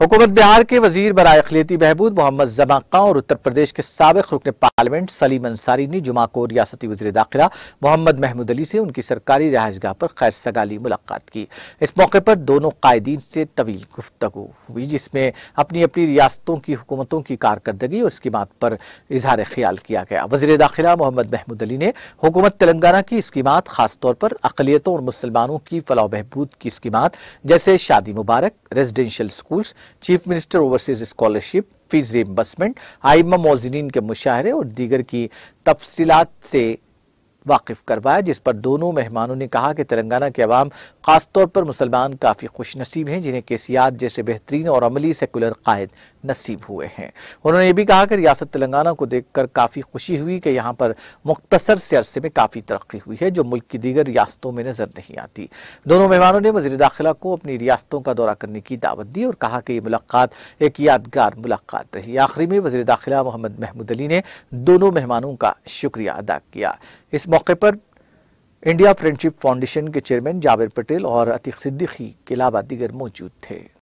हुकूमत बिहार के वजीर बरए अखिलती बहबूद मोहम्मद जमाका और उत्तर प्रदेश के सबक रुकन पार्लियामेंट सलीम अंसारी ने जुमा को रियासती वजी दाखिला मोहम्मद महमूद अली से उनकी सरकारी रहायशगाह पर खैर सगाली मुलाकात की इस मौके पर दोनों कायदीन से तवील गुफ्तु हुई जिसमें अपनी अपनी रियासतों की हुकूमतों की कारकर्दगी और स्कीमत पर इजहार ख्याल किया गया वजीर दाखिला मोहम्मद महमूद अली ने हुकूमत तेलंगाना की स्कीमत खासतौर पर अकलीतों और मुसलमानों की फलाह बहबूद की स्कीमत जैसे Shaadi Mubarak residential school chief minister overseas scholarship fees reimbursement आइमा मोजरीन के मुशाहरे और दीगर की तफसीत से वाकिफ करवाया जिस पर दोनों मेहमानों ने कहा कि तेलंगाना के अवाम खासतौर पर मुसलमान काफ़ी खुश नसीब हैं जिन्हें केसीआर जैसे बेहतरीन और अमली सेकुलर कायद नसीब हुए हैं उन्होंने ये भी कहा कि रियासत तेलंगाना को देखकर काफ़ी खुशी हुई कि यहाँ पर मुख्तसर से अरसे में काफ़ी तरक्की हुई है जो मुल्क की दीगर रियासतों में नजर नहीं आती दोनों मेहमानों ने वजी दाखिला को अपनी रियासतों का दौरा करने की दावत दी और कहा कि ये मुलाकात एक यादगार मुलाकात रही आखिरी में वजी दाखिला मोहम्मद महमूद अली ने दोनों मेहमानों का शुक्रिया अदा किया इस मौके पर इंडिया फ्रेंडशिप फाउंडेशन के चेयरमैन जावेद पटेल और अतीक सिद्दीकी के अलावा दीगर मौजूद थे